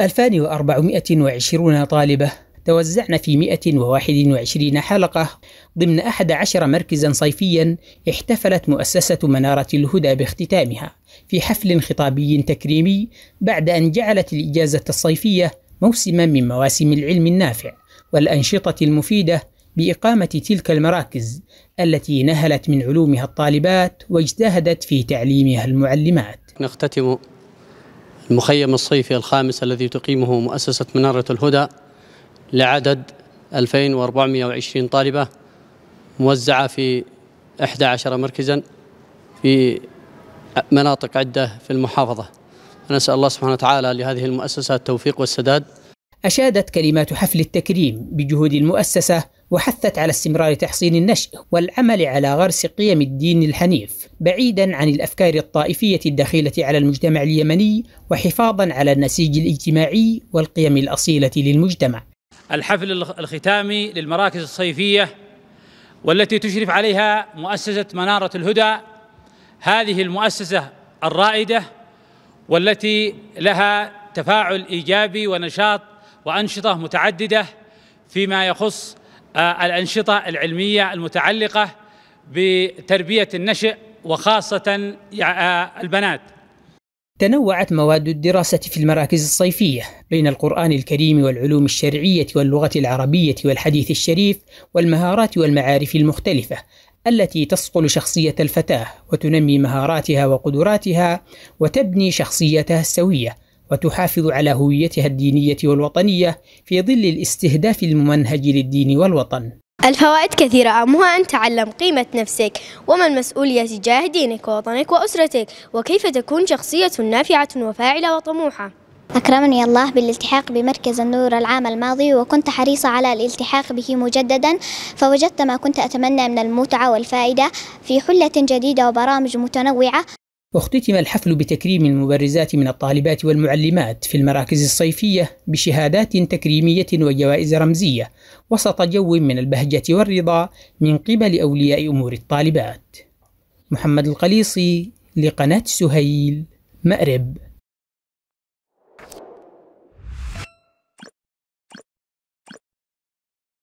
2420 طالبة توزعنا في 121 حلقة ضمن 11 مركزا صيفيا احتفلت مؤسسة منارة الهدى باختتامها في حفل خطابي تكريمي بعد أن جعلت الإجازة الصيفية موسما من مواسم العلم النافع والأنشطة المفيدة بإقامة تلك المراكز التي نهلت من علومها الطالبات واجتهدت في تعليمها المعلمات. نختتم المخيم الصيفي الخامس الذي تقيمه مؤسسة منارة الهدى لعدد 2420 طالبة موزعة في 11 مركزا في مناطق عدة في المحافظة نسأل الله سبحانه وتعالى لهذه المؤسسة التوفيق والسداد أشادت كلمات حفل التكريم بجهود المؤسسة وحثت على استمرار تحصين النشء والعمل على غرس قيم الدين الحنيف بعيدا عن الافكار الطائفيه الدخيله على المجتمع اليمني وحفاظا على النسيج الاجتماعي والقيم الاصيله للمجتمع. الحفل الختامي للمراكز الصيفيه والتي تشرف عليها مؤسسه مناره الهدى هذه المؤسسه الرائده والتي لها تفاعل ايجابي ونشاط وأنشطة متعددة فيما يخص آه، الأنشطة العلمية المتعلقة بتربية النشء وخاصة آه، البنات تنوعت مواد الدراسة في المراكز الصيفية بين القرآن الكريم والعلوم الشرعية واللغة العربية والحديث الشريف والمهارات والمعارف المختلفة التي تصقل شخصية الفتاة وتنمي مهاراتها وقدراتها وتبني شخصيتها السوية وتحافظ على هويتها الدينية والوطنية في ظل الاستهداف الممنهج للدين والوطن الفوائد كثيرة أهمها أن تعلم قيمة نفسك وما المسؤولية تجاه دينك ووطنك وأسرتك وكيف تكون شخصية نافعة وفاعلة وطموحة أكرمني الله بالالتحاق بمركز النور العام الماضي وكنت حريصة على الالتحاق به مجددا فوجدت ما كنت أتمنى من المتعة والفائدة في حلة جديدة وبرامج متنوعة واختتم الحفل بتكريم المبرزات من الطالبات والمعلمات في المراكز الصيفية بشهادات تكريمية وجوائز رمزية وسط جو من البهجة والرضا من قبل أولياء أمور الطالبات محمد القليصي لقناة سهيل مأرب